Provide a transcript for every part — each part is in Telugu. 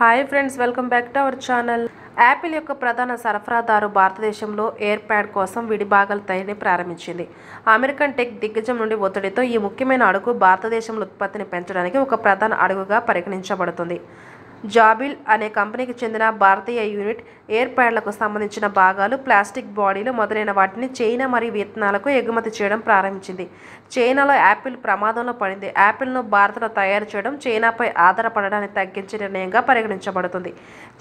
hi friends welcome back to our channel Apple యొక్క ప్రధాన సరఫరాదారు భారతదేశంలో ఎయిర్ ప్యాడ్ కోసం విడిభాగాల తయారీ ప్రారంభించింది అమెరికన్ టెక్ దిగ్గజం నుండి ఒత్తిడితో ఈ ముఖ్యమైన అడుగు భారతదేశంలో ఉత్పత్తిని పెంచడానికి ఒక ప్రధాన అడుగుగా పరిగణించబడుతుంది జాబిల్ అనే కంపెనీకి చెందిన భారతీయ యూనిట్ ఎయిర్ ప్యాడ్లకు సంబంధించిన భాగాలు ప్లాస్టిక్ బాడీలు మొదలైన వాటిని చైనా మరియు వియత్నాలకు ఎగుమతి చేయడం ప్రారంభించింది చైనాలో యాపిల్ ప్రమాదంలో పడింది యాపిల్ను భారత్లో తయారు చేయడం చైనాపై ఆధారపడడాన్ని తగ్గించే నిర్ణయంగా పరిగణించబడుతుంది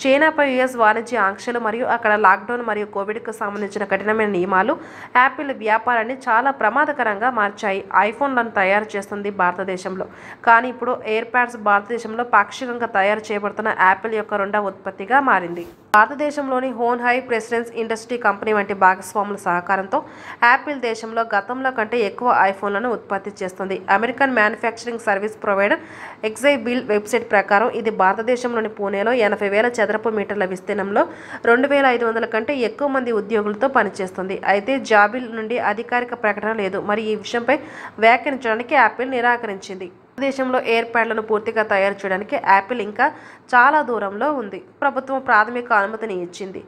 చైనాపై యుఎస్ వాణిజ్య ఆంక్షలు మరియు అక్కడ లాక్డౌన్ మరియు కోవిడ్కు సంబంధించిన కఠినమైన నియమాలు యాపిల్ వ్యాపారాన్ని చాలా ప్రమాదకరంగా మార్చాయి ఐఫోన్లను తయారు చేస్తుంది భారతదేశంలో కానీ ఇప్పుడు ఎయిర్ ప్యాడ్స్ భారతదేశంలో పాక్షికంగా తయారు చేయబడి చేయబడుతున్న యాపిల్ యొక్క రెండవ ఉత్పత్తిగా మారింది భారతదేశంలోని Hon Hai precision industry company వంటి భాగస్వాముల సహకారంతో యాపిల్ దేశంలో గతంలో కంటే ఎక్కువ ఐఫోన్లను ఉత్పత్తి చేస్తుంది అమెరికన్ మ్యానుఫ్యాక్చరింగ్ సర్వీస్ ప్రొవైడర్ ఎగ్జైబిల్ బిల్ వెబ్సైట్ ప్రకారం ఇది భారతదేశంలోని పూణేలో ఎనభై వేల చదరపు మీటర్ల విస్తీర్ణంలో రెండు వేల ఐదు వందల కంటే ఎక్కువ మంది ఉద్యోగులతో పనిచేస్తుంది అయితే జాబిల్ నుండి అధికారిక ప్రకటన లేదు మరి ఈ విషయంపై వ్యాఖ్యానించడానికి యాపిల్ నిరాకరించింది దేశంలో ప్యాడ్లను పూర్తిగా తయారు చేయడానికి యాపిల్ ఇంకా చాలా దూరంలో ఉంది ప్రభుత్వం ప్రాథమిక అనుమతిని ఇచ్చింది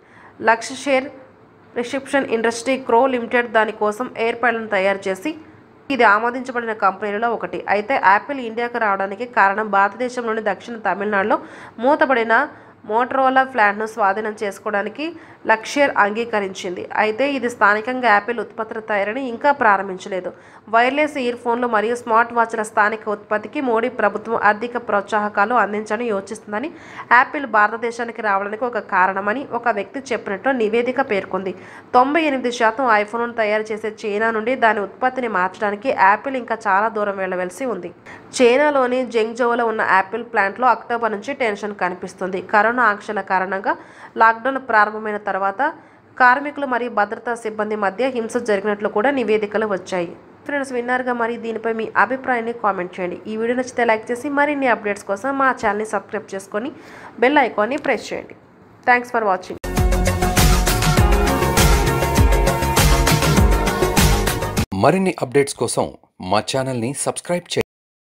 లక్ష షేర్ రిసెప్షన్ ఇండస్ట్రీ క్రో లిమిటెడ్ దానికోసం ప్యాడ్లను తయారు చేసి ఇది ఆమోదించబడిన కంపెనీలలో ఒకటి అయితే యాపిల్ ఇండియాకు రావడానికి కారణం భారతదేశంలోని దక్షిణ తమిళనాడులో మూతబడిన మోటరోలా ప్లాంట్ను స్వాధీనం చేసుకోవడానికి లక్ష్యర్ అంగీకరించింది అయితే ఇది స్థానికంగా యాపిల్ ఉత్పత్తుల తయారీని ఇంకా ప్రారంభించలేదు వైర్లెస్ ఇయర్ ఫోన్లు మరియు స్మార్ట్ వాచ్ల స్థానిక ఉత్పత్తికి మోడీ ప్రభుత్వం ఆర్థిక ప్రోత్సాహకాలు అందించాలని యోచిస్తుందని యాపిల్ భారతదేశానికి రావడానికి ఒక కారణమని ఒక వ్యక్తి చెప్పినట్లు నివేదిక పేర్కొంది తొంభై ఎనిమిది శాతం ఐఫోన్ను తయారు చేసే చైనా నుండి దాని ఉత్పత్తిని మార్చడానికి యాపిల్ ఇంకా చాలా దూరం వెళ్ళవలసి ఉంది చైనాలోని జెంగ్జోలో ఉన్న యాపిల్ ప్లాంట్లో అక్టోబర్ నుంచి టెన్షన్ కనిపిస్తుంది కరోనా కరోనా ఆంక్షల కారణంగా లాక్డౌన్ ప్రారంభమైన తర్వాత కార్మికులు మరియు భద్రతా సిబ్బంది మధ్య హింస జరిగినట్లు కూడా నివేదికలు వచ్చాయి ఫ్రెండ్స్ విన్నారుగా మరి దీనిపై మీ అభిప్రాయాన్ని కామెంట్ చేయండి ఈ వీడియో నచ్చితే లైక్ చేసి మరిన్ని అప్డేట్స్ కోసం మా ఛానల్ని సబ్స్క్రైబ్ చేసుకొని బెల్ ఐకాన్ని ప్రెస్ చేయండి థ్యాంక్స్ ఫర్ వాచింగ్ మరిన్ని అప్డేట్స్ కోసం మా ఛానల్ని సబ్స్క్రైబ్ చేయండి